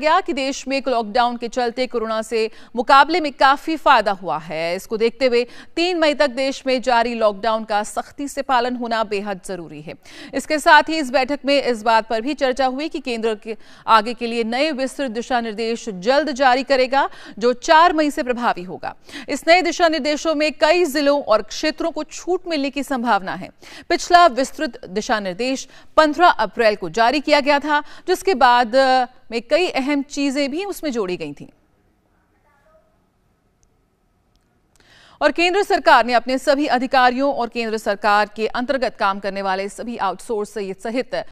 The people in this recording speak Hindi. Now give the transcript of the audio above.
गया कि देश में एक लॉकडाउन के चलते कोरोना से मुकाबले में काफी फायदा हुआ है इसको देखते हुए तीन मई तक देश में जारी लॉकडाउन का सख्ती से पालन होना बेहद जरूरी है इसके साथ ही इस बैठक में इस बात पर भी चर्चा हुई कि केंद्र के आगे के लिए नए विस्तृत दिशा निर्देश जल्द जारी करेगा जो चार मई से प्रभावी होगा इस नए दिशा निर्देशों में कई जिलों और क्षेत्रों को छूट मिलने की संभावना है पिछला विस्तृत दिशा निर्देश पंद्रह अप्रैल को जारी किया गया था जिसके बाद में कई अहम चीजें भी उसमें जोड़ी गई थी और केंद्र सरकार ने अपने सभी अधिकारियों और केंद्र सरकार के अंतर्गत काम करने वाले सभी आउटसोर्स सहित